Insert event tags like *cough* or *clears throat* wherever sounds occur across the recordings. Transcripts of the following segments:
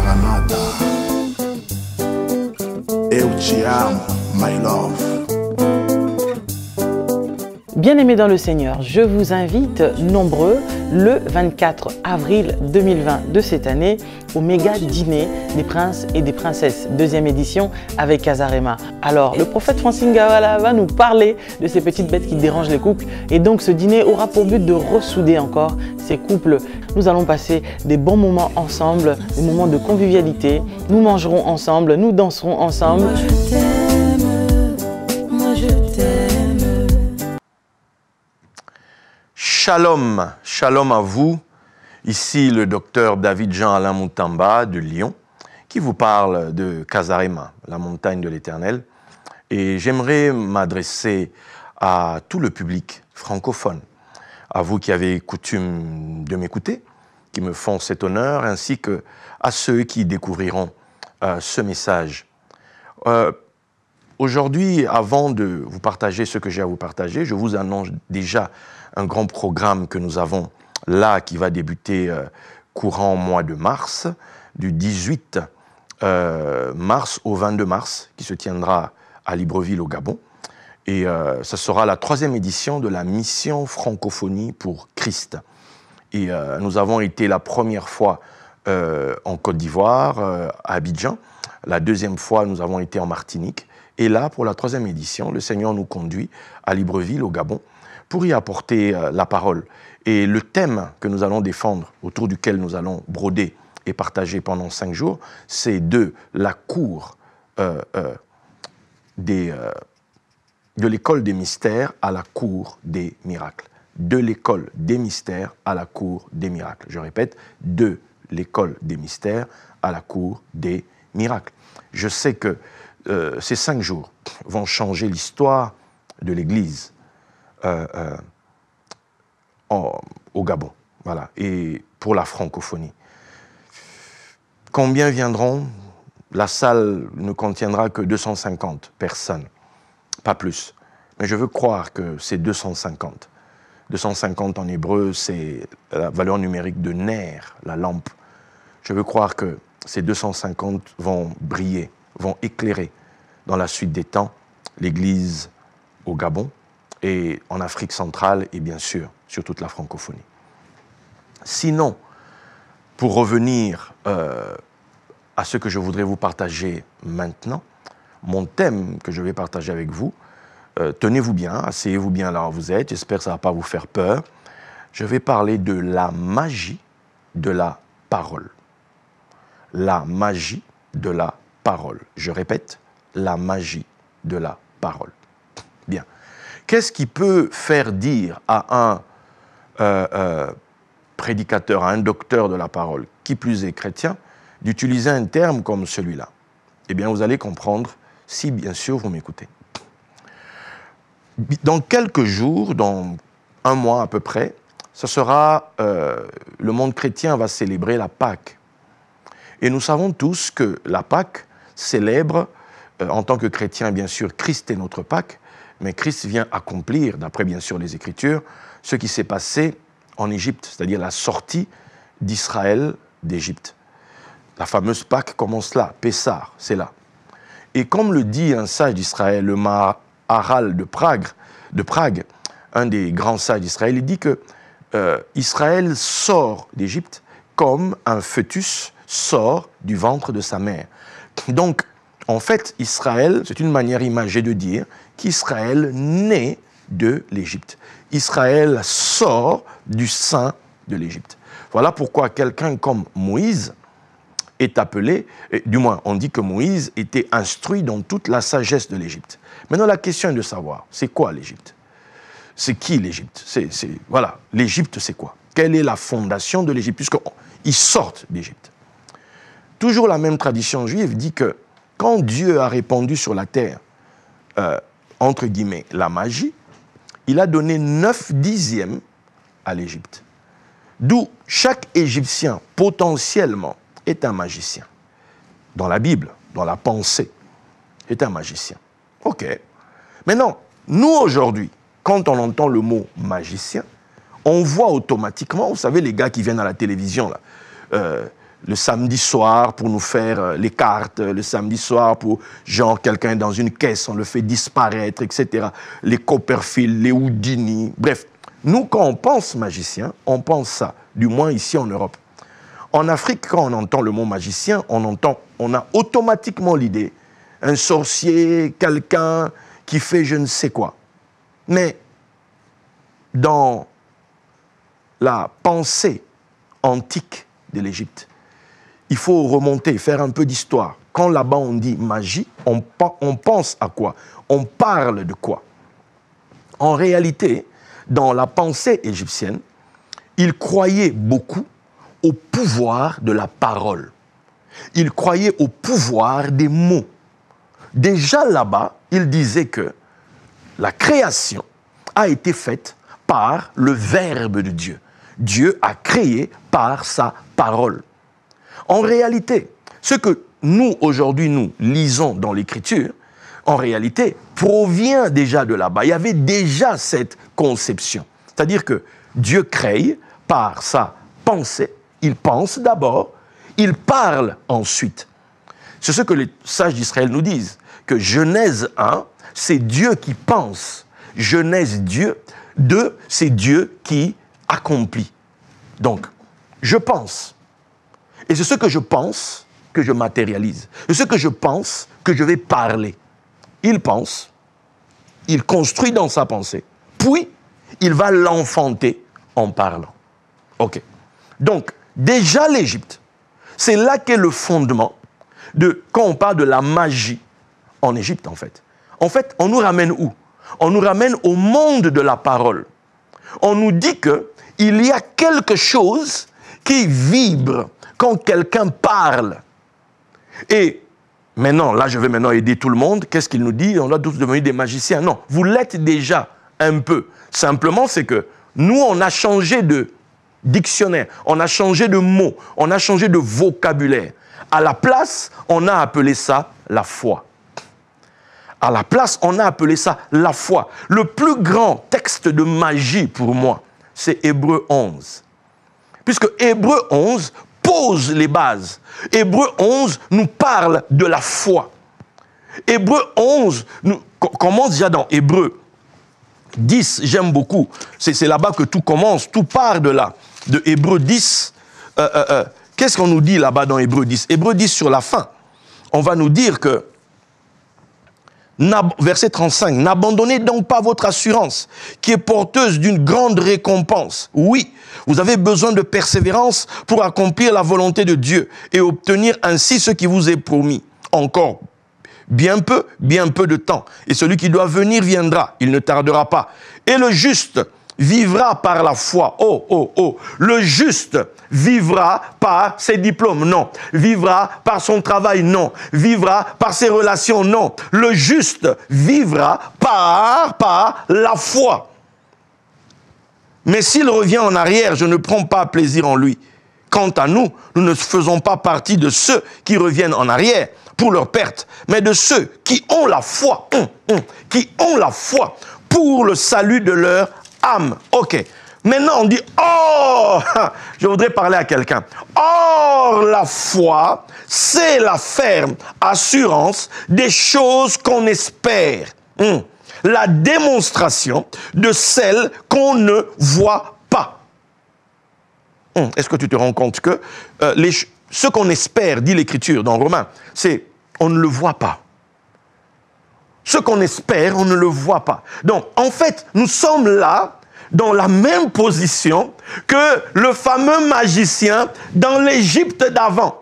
para nada. Eu te amo, my love. Bien-aimés dans le Seigneur, je vous invite nombreux le 24 avril 2020 de cette année au méga dîner des princes et des princesses, deuxième édition avec Azarema. Alors, le prophète Francine Gawala va nous parler de ces petites bêtes qui dérangent les couples et donc ce dîner aura pour but de ressouder encore ces couples. Nous allons passer des bons moments ensemble, des moments de convivialité. Nous mangerons ensemble, nous danserons ensemble. Shalom, shalom à vous. Ici le docteur David Jean-Alain Moutamba de Lyon, qui vous parle de Kazarema, la montagne de l'Éternel. Et j'aimerais m'adresser à tout le public francophone, à vous qui avez coutume de m'écouter, qui me font cet honneur, ainsi que à ceux qui découvriront euh, ce message. Euh, aujourd'hui, avant de vous partager ce que j'ai à vous partager, je vous annonce déjà un grand programme que nous avons là qui va débuter euh, courant au mois de mars, du 18 euh, mars au 22 mars, qui se tiendra à Libreville au Gabon. Et ce euh, ça sera la troisième édition de la mission francophonie pour Christ. Et nous avons été la première fois en Côte d'Ivoire, à Abidjan. La deuxième fois, nous avons été en Martinique. Et là, pour la troisième édition, le Seigneur nous conduit à Libreville, au Gabon pour y apporter euh, la parole. Et le thème que nous allons défendre, autour duquel nous allons broder et partager pendant cinq jours, c'est de la cour euh, euh, de l'école des mystères à la cour des miracles. De l'école des mystères à la cour des miracles. Je répète, de l'école des mystères à la cour des miracles. Je sais que ces cinq jours vont changer l'histoire de l'Église, euh, euh, au Gabon. Voilà. Et pour la francophonie. Combien viendront La salle ne contiendra que 250 personnes, pas plus. Mais je veux croire que ces 250. 250 en hébreu, c'est la valeur numérique de nerf, la lampe. Je veux croire que ces 250 vont briller, vont éclairer dans la suite des temps l'Église au Gabon, et en Afrique centrale et bien sûr sur toute la francophonie. Sinon, pour revenir euh, à ce que je voudrais vous partager maintenant, mon thème que je vais partager avec vous, euh, tenez-vous bien, asseyez-vous bien là où vous êtes, j'espère que ça ne va pas vous faire peur. Je vais parler de la magie de la parole. La magie de la parole. Je répète, la magie de la parole. Bien. Qu'est-ce qui peut faire dire à un euh, euh, prédicateur, à un docteur de la parole, qui plus est chrétien, d'utiliser un terme comme celui-là Eh bien, vous allez comprendre si, bien sûr, vous m'écoutez. Dans quelques jours, dans un mois à peu près, ce sera, euh, le monde chrétien va célébrer la Pâque. Et nous savons tous que la Pâque célèbre, en tant que chrétien bien sûr, Christ est notre Pâque, mais Christ vient accomplir, d'après bien sûr les Écritures, ce qui s'est passé en Égypte, c'est-à-dire la sortie d'Israël d'Égypte. La fameuse Pâque commence là, Pessar, c'est là. Et comme le dit un sage d'Israël, le Maharal de Prague, de Prague, un des grands sages d'Israël, il dit que euh, Israël sort d'Égypte comme un fœtus sort du ventre de sa mère. Donc, en fait, Israël, c'est une manière imagée de dire qu'Israël naît de l'Égypte. Israël sort du sein de l'Égypte. Voilà pourquoi quelqu'un comme Moïse est appelé, du moins on dit que Moïse était instruit dans toute la sagesse de l'Égypte. Maintenant la question est de savoir, c'est quoi l'Égypte C'est qui l'Égypte Voilà, l'Égypte c'est quoi Quelle est la fondation de l'Égypte Puisqu'ils sortent d'Égypte. Toujours la même tradition juive dit que quand Dieu a répandu sur la terre, euh, entre guillemets, la magie, il a donné 9 dixièmes à l'Égypte. D'où chaque Égyptien potentiellement est un magicien. Dans la Bible, dans la pensée, est un magicien. OK. Maintenant, nous aujourd'hui, quand on entend le mot magicien, on voit automatiquement, vous savez, les gars qui viennent à la télévision, là, euh, le samedi soir pour nous faire euh, les cartes, euh, le samedi soir pour, genre, quelqu'un dans une caisse, on le fait disparaître, etc. Les Copperfield, les Houdini, bref. Nous, quand on pense magicien, on pense ça, du moins ici en Europe. En Afrique, quand on entend le mot magicien, on, entend, on a automatiquement l'idée, un sorcier, quelqu'un qui fait je ne sais quoi. Mais dans la pensée antique de l'Égypte, il faut remonter, faire un peu d'histoire. Quand là-bas on dit magie, on, pense à quoi On parle de quoi En réalité, dans la pensée égyptienne, ils croyaient beaucoup au pouvoir de la parole. Ils croyaient au pouvoir des mots. Déjà là-bas, ils disaient que la création a été faite par le Verbe de Dieu. Dieu a créé par sa parole. En réalité, ce que nous, aujourd'hui, nous lisons dans l'Écriture, en réalité, provient déjà de là-bas. Il y avait déjà cette conception. C'est-à-dire que Dieu crée par sa pensée, il pense d'abord, il parle ensuite. C'est ce que les sages d'Israël nous disent, que Genèse 1, c'est Dieu qui pense. Genèse Dieu 2, c'est Dieu qui accomplit. Donc, je pense. Et c'est ce que je pense que je matérialise. C'est ce que je pense que je vais parler. Il pense, il construit dans sa pensée, puis il va l'enfanter en parlant. OK. Donc, déjà l'Égypte, c'est là qu'est le fondement de, quand on parle de la magie en Égypte, en fait. En fait, on nous ramène où On nous ramène au monde de la parole. On nous dit qu'il y a quelque chose qui vibre quand quelqu'un parle. Et maintenant, là, je vais maintenant aider tout le monde. Qu'est-ce qu'il nous dit On a tous devenu des magiciens. Non, vous l'êtes déjà un peu. Simplement, c'est que nous, on a changé de dictionnaire, on a changé de mots, on a changé de vocabulaire. À la place, on a appelé ça la foi. À la place, on a appelé ça la foi. Le plus grand texte de magie pour moi, c'est Hébreu 11. Puisque Hébreu 11 pose les bases. Hébreu 11 nous parle de la foi. Hébreu 11 nous, commence déjà dans Hébreu 10, j'aime beaucoup. C'est là-bas que tout commence, tout part de là. De Hébreu 10, euh, euh, euh, qu'est-ce qu'on nous dit là-bas dans Hébreu 10 Hébreu 10 sur la fin, on va nous dire que verset 35, n'abandonnez donc pas votre assurance, qui est porteuse d'une grande récompense. Oui, vous avez besoin de persévérance pour accomplir la volonté de Dieu et obtenir ainsi ce qui vous est promis. Encore bien peu, bien peu de temps. Et celui qui doit venir viendra, il ne tardera pas. Et le juste vivra par la foi. Oh, oh, oh. Le juste vivra par ses diplômes, non. Vivra par son travail, non. Vivra par ses relations, non. Le juste vivra par, par la foi. Mais s'il revient en arrière, je ne prends pas plaisir en lui. Quant à nous, nous ne faisons pas partie de ceux qui reviennent en arrière pour leur perte, mais de ceux qui ont la foi, hum, hum, qui ont la foi pour le salut de leur âme. Ok. Maintenant, on dit, oh, *laughs* je voudrais parler à quelqu'un. Or, la foi, c'est la ferme assurance des choses qu'on espère. Hmm. La démonstration de celles qu'on ne voit pas. Hmm. Est-ce que tu te rends compte que euh, ce qu'on espère, dit l'Écriture dans Romains, c'est on ne le voit pas. Ce qu'on espère, on ne le voit pas. Donc, en fait, nous sommes là dans la même position que le fameux magicien dans l'Égypte d'avant.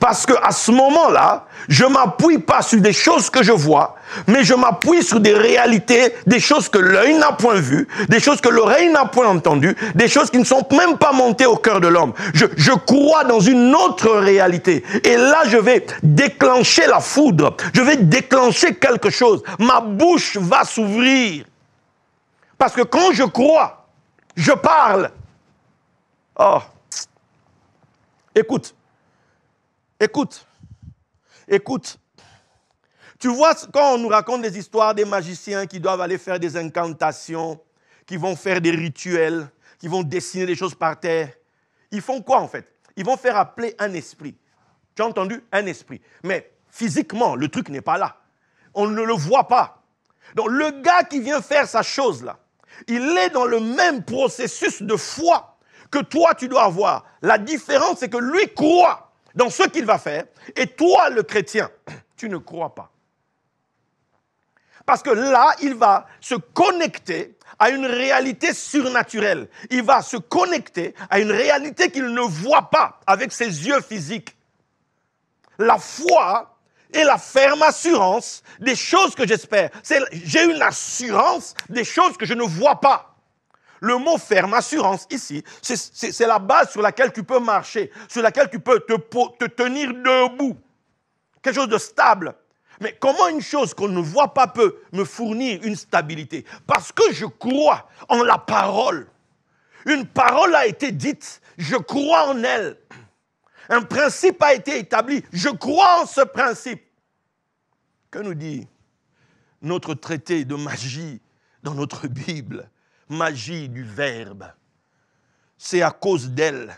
Parce que à ce moment-là, je m'appuie pas sur des choses que je vois, mais je m'appuie sur des réalités, des choses que l'œil n'a point vues, des choses que l'oreille n'a point entendues, des choses qui ne sont même pas montées au cœur de l'homme. Je, je, crois dans une autre réalité. Et là, je vais déclencher la foudre. Je vais déclencher quelque chose. Ma bouche va s'ouvrir. Parce que quand je crois, je parle. Oh. Écoute, Écoute, écoute. Tu vois, quand on nous raconte des histoires des magiciens qui doivent aller faire des incantations, qui vont faire des rituels, qui vont dessiner des choses par terre, ils font quoi en fait Ils vont faire appeler un esprit. Tu as entendu Un esprit. Mais physiquement, le truc n'est pas là. On ne le voit pas. Donc le gars qui vient faire sa chose là, il est dans le même processus de foi que toi tu dois avoir. La différence, c'est que lui croit dans ce qu'il va faire, et toi, le chrétien, *clears throat* tu ne crois pas. Parce que là, il va se connecter à une réalité surnaturelle. Il va se connecter à une réalité qu'il ne voit pas avec ses yeux physiques. La foi est la ferme assurance des choses que j'espère. J'ai une assurance des choses que je ne vois pas. Le mot ferme, assurance, ici, c'est la base sur laquelle tu peux marcher, sur laquelle tu peux te, te tenir debout. Quelque chose de stable. Mais comment une chose qu'on ne voit pas peut me fournir une stabilité Parce que je crois en la parole. Une parole a été dite, je crois en elle. Un principe a été établi, je crois en ce principe. Que nous dit notre traité de magie dans notre Bible magie du Verbe. C'est à cause d'elle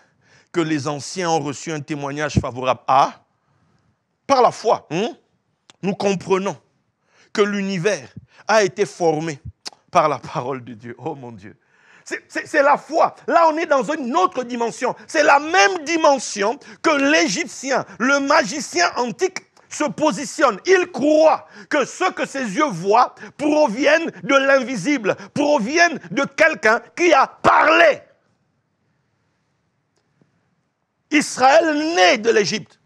que les anciens ont reçu un témoignage favorable à, ah, par la foi, hein? nous comprenons que l'univers a été formé par la parole de Dieu. Oh mon Dieu. C'est la foi. Là, on est dans une autre dimension. C'est la même dimension que l'Égyptien, le magicien antique se positionne. Il croit que ce que ses yeux voient proviennent de l'invisible, proviennent de quelqu'un qui a parlé. Israël naît de l'Égypte.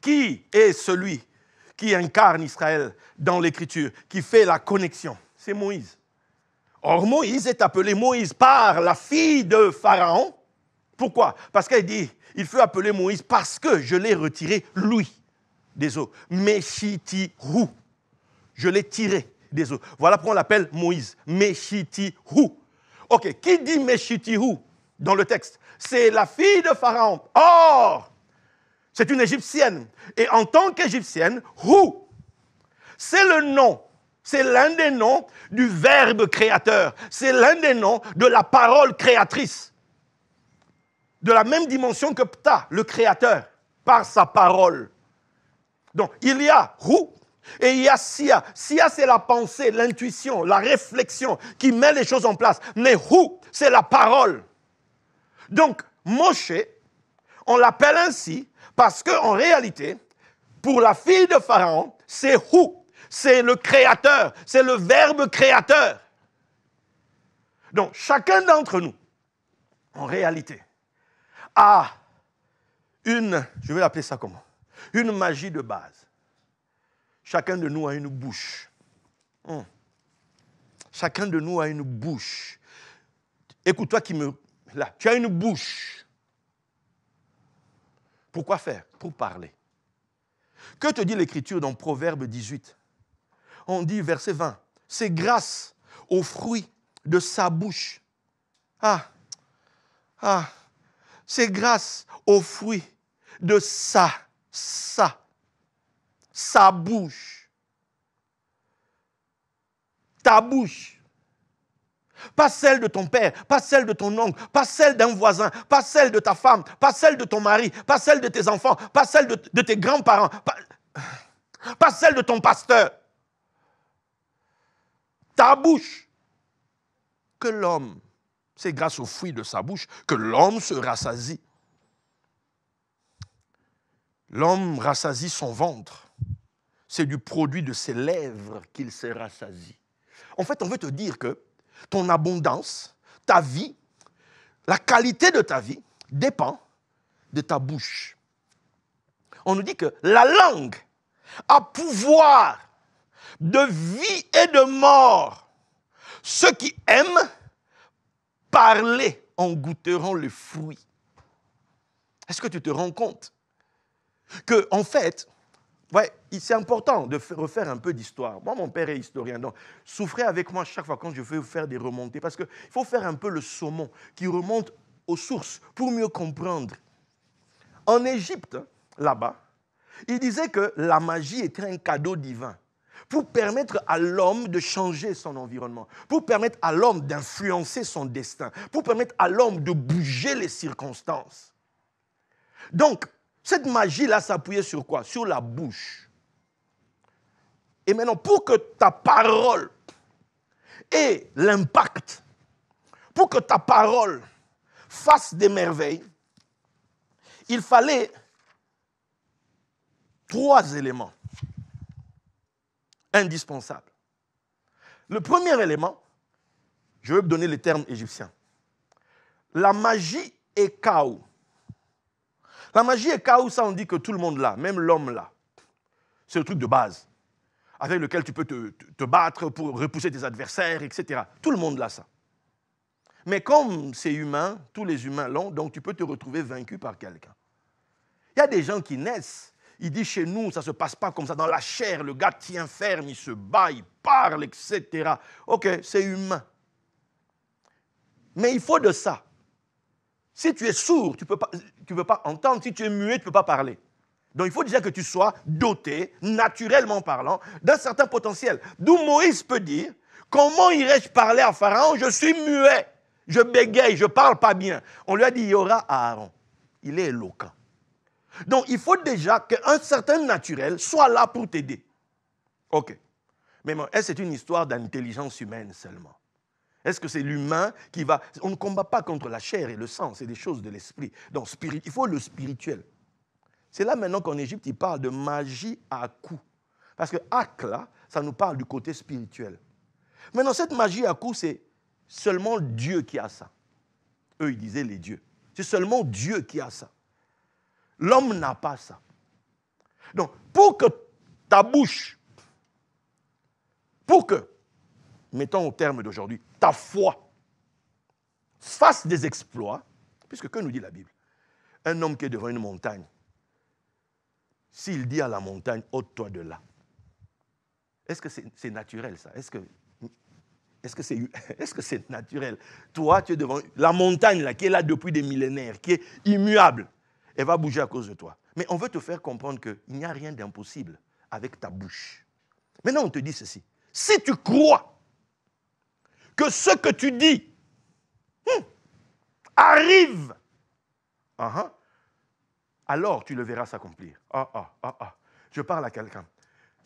Qui est celui qui incarne Israël dans l'Écriture, qui fait la connexion C'est Moïse. Or, Moïse est appelé Moïse par la fille de Pharaon. Pourquoi Parce qu'elle dit, il faut appeler Moïse parce que je l'ai retiré, lui des eaux. Meshitihu, Je l'ai tiré des eaux. Voilà pourquoi on l'appelle Moïse. Meshitihu. Ok, qui dit meshiti Meshitihu dans le texte C'est la fille de Pharaon. Or, c'est une Égyptienne. Et en tant qu'Égyptienne, hu, c'est le nom c'est l'un des noms du Verbe créateur. C'est l'un des noms de la parole créatrice. De la même dimension que Ptah, le créateur, par sa parole. Donc, il y a roux et il y a Sia. Sia, c'est la pensée, l'intuition, la réflexion qui met les choses en place. Mais Hu, c'est la parole. Donc, Moshe, on l'appelle ainsi parce qu'en réalité, pour la fille de Pharaon, c'est rou C'est le créateur, c'est le verbe créateur. Donc, chacun d'entre nous, en réalité, a une, je vais l'appeler ça comment une magie de base. Chacun de nous a une bouche. Hmm. Chacun de nous a une bouche. Écoute-toi qui me... Là, tu as une bouche. Pourquoi faire Pour parler. Que te dit l'Écriture dans Proverbe 18 On dit, verset 20, c'est grâce au fruit de sa bouche. Ah, ah, c'est grâce au fruit de sa ça, sa bouche, ta bouche, pas celle de ton père, pas celle de ton oncle, pas celle d'un voisin, pas celle de ta femme, pas celle de ton mari, pas celle de tes enfants, pas celle de, tes grands-parents, pas, pas celle de ton pasteur. Ta bouche, que l'homme, c'est grâce au fruit de sa bouche que l'homme se rassasie. L'homme rassasie son ventre. C'est du produit de ses lèvres qu'il se rassasie. En fait, on veut te dire que ton abondance, ta vie, la qualité de ta vie dépend de ta bouche. On nous dit que la langue a pouvoir de vie et de mort. Ceux qui aiment parler en goûteront le fruit. Est-ce que tu te rends compte que, en fait, ouais, c'est important de refaire un peu d'histoire. Moi, mon père est historien, donc souffrez avec moi chaque fois quand je vais vous faire des remontées, parce qu'il faut faire un peu le saumon qui remonte aux sources pour mieux comprendre. En Égypte, là-bas, il disait que la magie était un cadeau divin pour permettre à l'homme de changer son environnement, pour permettre à l'homme d'influencer son destin, pour permettre à l'homme de bouger les circonstances. Donc, cette magie-là s'appuyait sur quoi Sur la bouche. Et maintenant, pour que ta parole ait l'impact, pour que ta parole fasse des merveilles, il fallait trois éléments indispensables. Le premier élément, je vais vous donner le terme égyptien. La magie est chaos. La magie est chaos, ça on dit que tout le monde l'a, même l'homme l'a. C'est le truc de base, avec lequel tu peux te, battre pour repousser tes adversaires, etc. Tout le monde l'a ça. Mais comme c'est humain, tous les humains l'ont, donc tu peux te retrouver vaincu par quelqu'un. Il y a des gens qui naissent, ils disent chez nous, ça ne se passe pas comme ça, dans la chair, le gars tient ferme, il se bat, il parle, etc. Ok, c'est humain. Mais il faut de ça. Si tu es sourd, tu ne peux, pas entendre. Si tu es muet, tu ne peux pas parler. Donc il faut déjà que tu sois doté, naturellement parlant, d'un certain potentiel. D'où Moïse peut dire, comment irais-je parler à Pharaon Je suis muet, je bégaye, je ne parle pas bien. On lui a dit, il y aura Aaron. Il est éloquent. Donc il faut déjà qu'un certain naturel soit là pour t'aider. OK. Mais c'est une histoire d'intelligence humaine seulement est-ce que c'est l'humain qui va... On ne combat pas contre la chair et le sang, c'est des choses de l'esprit. Donc il faut le spirituel. C'est là maintenant qu'en Égypte, il parle de magie à coup. Parce que Ak, ça nous parle du côté spirituel. Maintenant, cette magie à coup, c'est seulement Dieu qui a ça. Eux, ils disaient les dieux. C'est seulement Dieu qui a ça. L'homme n'a pas ça. Donc, pour que ta bouche, pour que mettons au terme d'aujourd'hui, ta foi fasse des exploits, puisque que nous dit la Bible Un homme qui est devant une montagne, s'il dit à la montagne, ôte-toi de là, est-ce que c'est naturel ça Est-ce que est-ce que c'est *laughs* est -ce naturel Toi, tu es devant la montagne là, qui est là depuis des millénaires, qui est immuable, elle va bouger à cause de toi. Mais on veut te faire comprendre qu'il n'y a rien d'impossible avec ta bouche. Maintenant, on te dit ceci. Si tu crois que ce que tu dis hmm, arrive, ah, ah. alors tu le verras s'accomplir. Ah, Je parle à quelqu'un.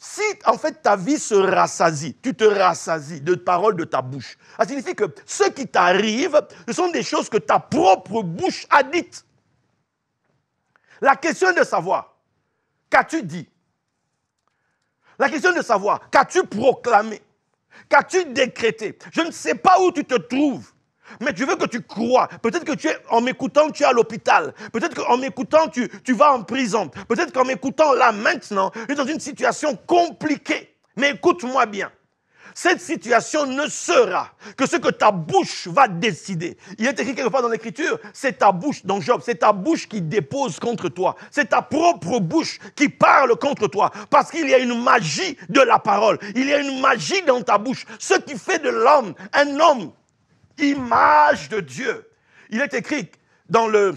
Si en fait ta vie se rassasie, tu te rassasies de paroles de ta bouche, ça signifie que ce qui t'arrive, ce sont des choses que ta propre bouche a dites. La question de savoir, qu'as-tu dit La question de savoir, qu'as-tu proclamé Qu'as-tu décrété Je ne sais pas où tu te trouves. Mais je veux que tu crois. Peut-être que tu es, en m'écoutant, tu es à l'hôpital. Peut-être qu'en m'écoutant, tu, tu vas en prison. Peut-être qu'en m'écoutant là maintenant, tu es dans une situation compliquée. Mais écoute-moi bien cette situation ne sera que ce que ta bouche va décider. Il est écrit quelque part dans l'Écriture, c'est ta bouche, dans Job, c'est ta bouche qui dépose contre toi. C'est ta propre bouche qui parle contre toi. Parce qu'il y a une magie de la parole. Il y a une magie dans ta bouche. Ce qui fait de l'homme un homme, image de Dieu. Il est écrit dans le,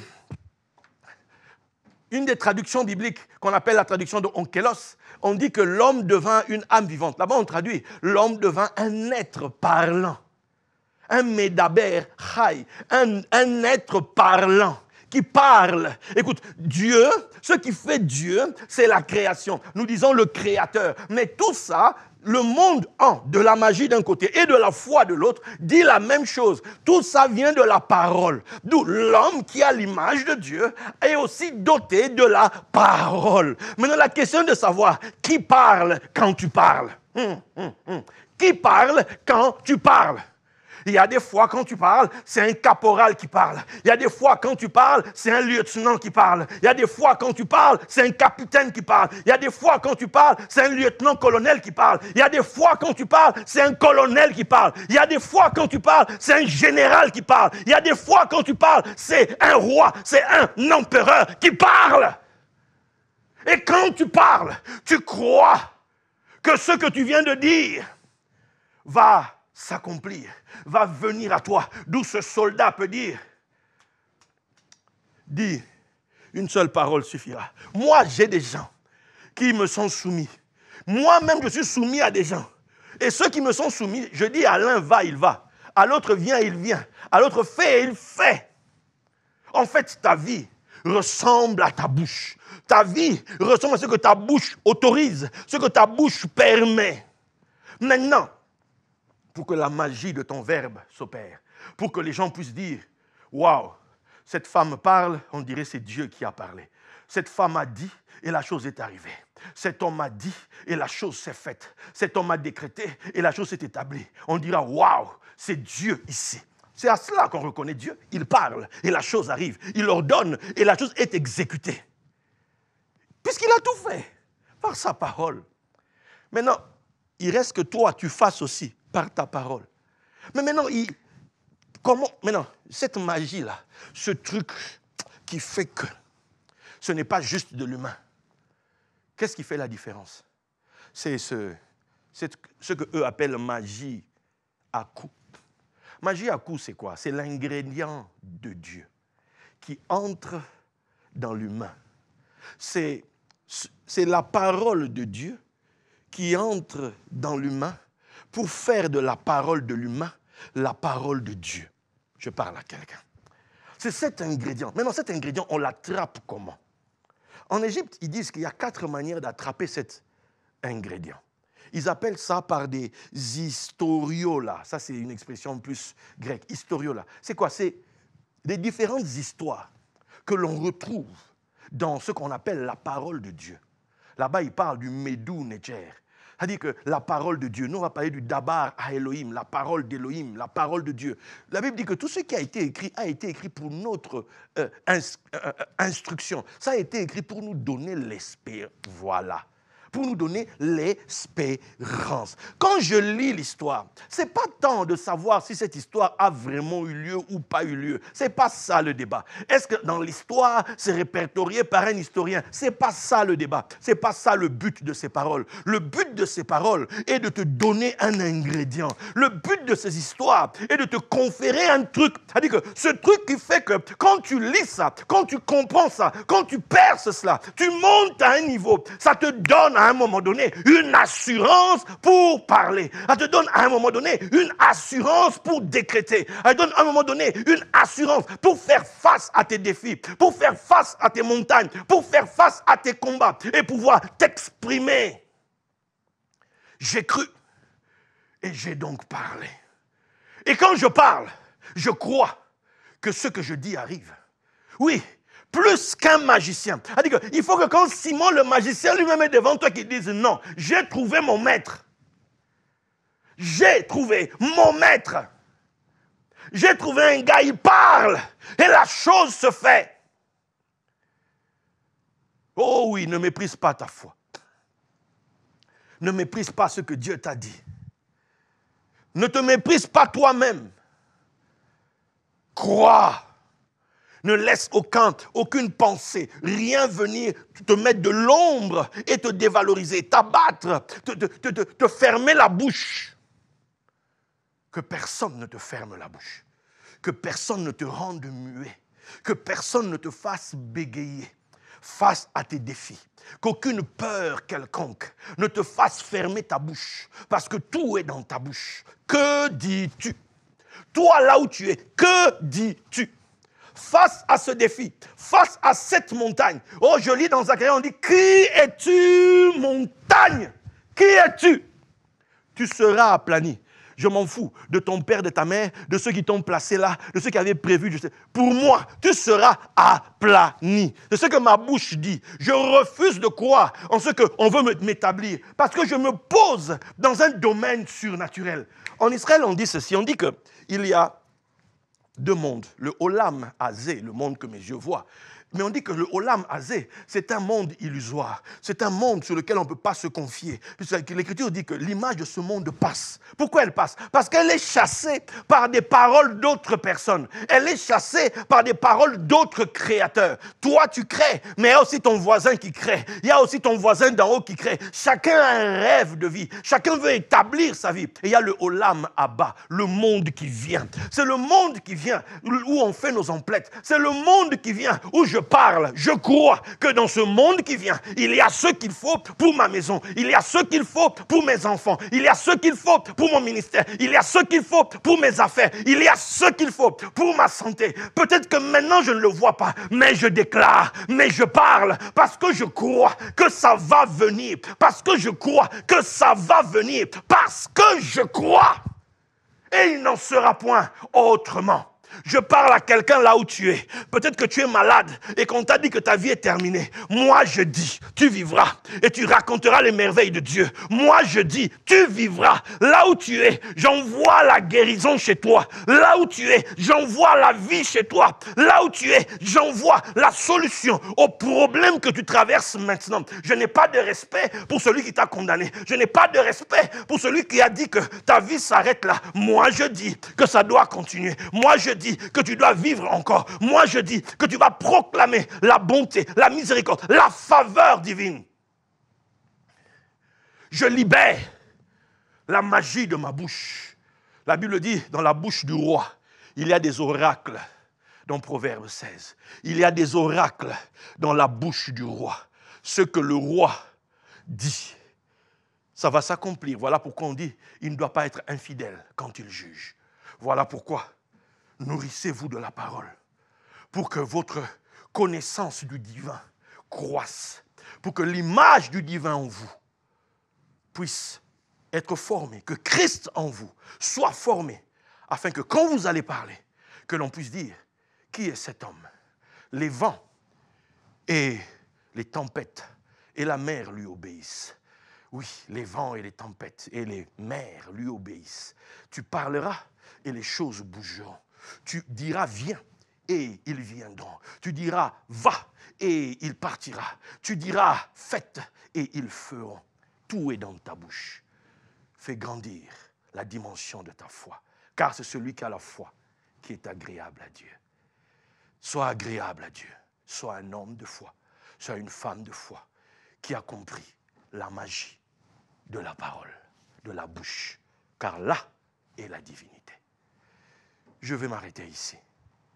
une des traductions bibliques qu'on appelle la traduction de Onkelos, on dit que l'homme devint une âme vivante. Là-bas, on traduit, l'homme devint un être parlant. Un medaber »« chai, un être parlant qui parle. Écoute, Dieu, ce qui fait Dieu, c'est la création. Nous disons le créateur. Mais tout ça, le monde en de la magie d'un côté et de la foi de l'autre dit la même chose. Tout ça vient de la parole. D'où l'homme qui a l'image de Dieu est aussi doté de la parole. Maintenant, la question de savoir qui parle quand tu parles. Hmm, hmm, hmm. Qui parle quand tu parles il y a des fois quand tu parles, c'est un caporal qui parle. Il y a des fois quand tu parles, c'est un lieutenant qui parle. Il y a des fois quand tu parles, c'est un capitaine qui parle. Il y a des fois quand tu parles, c'est un lieutenant-colonel qui parle. Il y a des fois quand tu parles, c'est un colonel qui parle. Il y a des fois quand tu parles, c'est un général qui parle. Il y a des fois quand tu parles, c'est un roi, c'est un empereur qui parle. Et quand tu parles, tu crois que ce que tu viens de dire va s'accomplir, va venir à toi. D'où ce soldat peut dire, dis, une seule parole suffira. Moi, j'ai des gens qui me sont soumis. Moi-même, je suis soumis à des gens. Et ceux qui me sont soumis, je dis à l'un va, il va. À l'autre vient, il vient. À l'autre fait, il fait. En fait, ta vie ressemble à ta bouche. Ta vie ressemble à ce que ta bouche autorise, ce que ta bouche permet. Maintenant, pour que la magie de ton verbe s'opère, pour que les gens puissent dire, waouh, cette femme parle, on dirait c'est Dieu qui a parlé. Cette femme a dit et la chose est arrivée. Cet homme a dit et la chose s'est faite. Cet homme a décrété et la chose s'est établie. On dira, waouh, c'est Dieu ici. C'est à cela qu'on reconnaît Dieu. Il parle et la chose arrive. Il ordonne et la chose est exécutée. Puisqu'il a tout fait par sa parole. Maintenant, il reste que toi, tu fasses aussi par ta parole. Mais maintenant, il, comment, maintenant cette magie-là, ce truc qui fait que ce n'est pas juste de l'humain, qu'est-ce qui fait la différence C'est ce, ce que eux appellent magie à coup. Magie à coup, c'est quoi C'est l'ingrédient de Dieu qui entre dans l'humain. C'est la parole de Dieu qui entre dans l'humain pour faire de la parole de l'humain la parole de Dieu. Je parle à quelqu'un. C'est cet ingrédient. Maintenant, cet ingrédient, on l'attrape comment En Égypte, ils disent qu'il y a quatre manières d'attraper cet ingrédient. Ils appellent ça par des historiola. Ça, c'est une expression plus grecque. Historiola. C'est quoi C'est des différentes histoires que l'on retrouve dans ce qu'on appelle la parole de Dieu. Là-bas, ils parlent du Médou Necher, c'est-à-dire que la parole de Dieu, nous on va parler du Dabar à Elohim, la parole d'Elohim, la parole de Dieu. La Bible dit que tout ce qui a été écrit a été écrit pour notre euh, euh, euh, instruction. Ça a été écrit pour nous donner l'espère. Voilà pour nous donner l'espérance. Quand je lis l'histoire, ce n'est pas tant de savoir si cette histoire a vraiment eu lieu ou pas eu lieu. Ce n'est pas ça le débat. Est-ce que dans l'histoire, c'est répertorié par un historien Ce n'est pas ça le débat. Ce n'est pas ça le but de ces paroles. Le but de ces paroles est de te donner un ingrédient. Le but de ces histoires est de te conférer un truc. C'est-à-dire que ce truc qui fait que quand tu lis ça, quand tu comprends ça, quand tu perces cela, tu montes à un niveau. Ça te donne à un moment donné une assurance pour parler. Elle te donne à un moment donné une assurance pour décréter. Elle te donne à un moment donné une assurance pour faire face à tes défis, pour faire face à tes montagnes, pour faire face à tes combats et pouvoir t'exprimer. J'ai cru et j'ai donc parlé. Et quand je parle, je crois que ce que je dis arrive. Oui, plus qu'un magicien. Il faut que quand Simon le magicien lui-même est devant toi, qu'il dise non, j'ai trouvé mon maître. J'ai trouvé mon maître. J'ai trouvé un gars, il parle et la chose se fait. Oh oui, ne méprise pas ta foi. Ne méprise pas ce que Dieu t'a dit. Ne te méprise pas toi-même. Crois ne laisse aucune pensée, rien venir te mettre de l'ombre et te dévaloriser, t'abattre, te, te fermer la bouche. Que personne ne te ferme la bouche, que personne ne te rende muet, que personne ne te fasse bégayer face à tes défis. Qu'aucune peur quelconque ne te fasse fermer ta bouche, parce que tout est dans ta bouche. Que dis-tu Toi là où tu es, que dis-tu face à ce défi, face à cette montagne. Oh, je lis dans Zacharie, on dit, qui es-tu, montagne Qui es-tu Tu seras aplani. Je m'en fous de ton père, de ta mère, de ceux qui t'ont placé là, de ceux qui avaient prévu. Je Pour moi, tu seras aplani. C'est ce que ma bouche dit. Je refuse de croire en ce qu'on veut m'établir parce que je me pose dans un domaine surnaturel. En Israël, on dit ceci on dit qu'il y a deux mondes, le olam azé, le monde que mes yeux voient, mais on dit que le Olam Azé, c'est un monde illusoire. C'est un monde sur lequel on ne peut pas se confier. l'Écriture dit que l'image de ce monde passe. Pourquoi elle passe Parce qu'elle est chassée par des paroles d'autres personnes. Elle est chassée par des paroles d'autres créateurs. Toi, tu crées, mais il y a aussi ton voisin qui crée. Il y a aussi ton voisin d'en haut qui crée. Chacun a un rêve de vie. Chacun veut établir sa vie. Et il y a le Olam Abba, le monde qui vient. C'est le monde qui vient où on fait nos emplettes. C'est le monde qui vient où je parle, je crois que dans ce monde qui vient, il y a ce qu'il faut pour ma maison, il y a ce qu'il faut pour mes enfants, il y a ce qu'il faut pour mon ministère, il y a ce qu'il faut pour mes affaires, il y a ce qu'il faut pour ma santé. Peut-être que maintenant je ne le vois pas, mais je déclare, mais je parle, parce que je crois que ça va venir, parce que je crois que ça va venir, parce que je crois. Et il n'en sera point autrement. Je parle à quelqu'un là où tu es. Peut-être que tu es malade et qu'on t'a dit que ta vie est terminée. Moi, je dis, tu vivras et tu raconteras les merveilles de Dieu. Moi, je dis, tu vivras là où tu es. J'envoie la guérison chez toi. Là où tu es, j'envoie la vie chez toi. Là où tu es, j'envoie la solution au problème que tu traverses maintenant. Je n'ai pas de respect pour celui qui t'a condamné. Je n'ai pas de respect pour celui qui a dit que ta vie s'arrête là. Moi, je dis que ça doit continuer. Moi, je dis que tu dois vivre encore. Moi, je dis que tu vas proclamer la bonté, la miséricorde, la faveur divine. Je libère la magie de ma bouche. La Bible dit, dans la bouche du roi, il y a des oracles dans Proverbe 16. Il y a des oracles dans la bouche du roi. Ce que le roi dit, ça va s'accomplir. Voilà pourquoi on dit, il ne doit pas être infidèle quand il juge. Voilà pourquoi nourrissez-vous de la parole pour que votre connaissance du divin croisse, pour que l'image du divin en vous puisse être formée, que Christ en vous soit formé, afin que quand vous allez parler, que l'on puisse dire, qui est cet homme Les vents et les tempêtes et la mer lui obéissent. Oui, les vents et les tempêtes et les mers lui obéissent. Tu parleras et les choses bougeront. Tu diras, viens, et ils viendront. Tu diras, va, et il partira. Tu diras, faites, et ils feront. Tout est dans ta bouche. Fais grandir la dimension de ta foi, car c'est celui qui a la foi qui est agréable à Dieu. Sois agréable à Dieu. Sois un homme de foi. Sois une femme de foi qui a compris la magie de la parole, de la bouche, car là est la divinité je vais m'arrêter ici.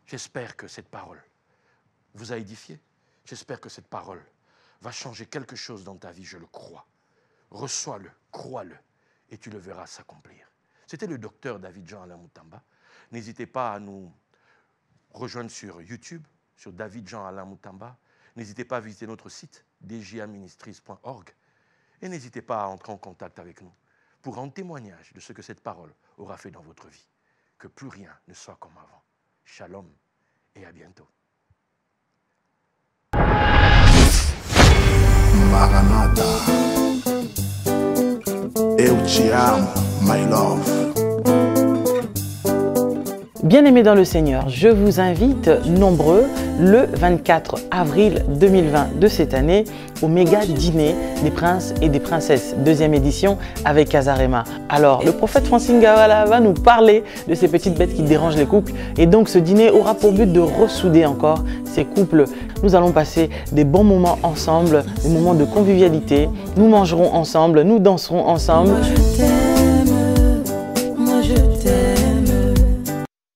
J'espère que cette parole vous a édifié. J'espère que cette parole va changer quelque chose dans ta vie, je le crois. Reçois-le, crois-le, et tu le verras s'accomplir. C'était le docteur David Jean Alain Moutamba. N'hésitez pas à nous rejoindre sur YouTube, sur David Jean Alain Moutamba. N'hésitez pas à visiter notre site, djaministries.org. Et n'hésitez pas à entrer en contact avec nous pour un témoignage de ce que cette parole aura fait dans votre vie que plus rien ne soit comme avant. Shalom et à bientôt. Eu my love. Bien-aimés dans le Seigneur, je vous invite nombreux le 24 avril 2020 de cette année au méga dîner des princes et des princesses, deuxième édition avec Casarema. Alors, le prophète Francine Gawala va nous parler de ces petites bêtes qui dérangent les couples et donc ce dîner aura pour but de ressouder encore ces couples. Nous allons passer des bons moments ensemble, des moments de convivialité. Nous mangerons ensemble, nous danserons ensemble.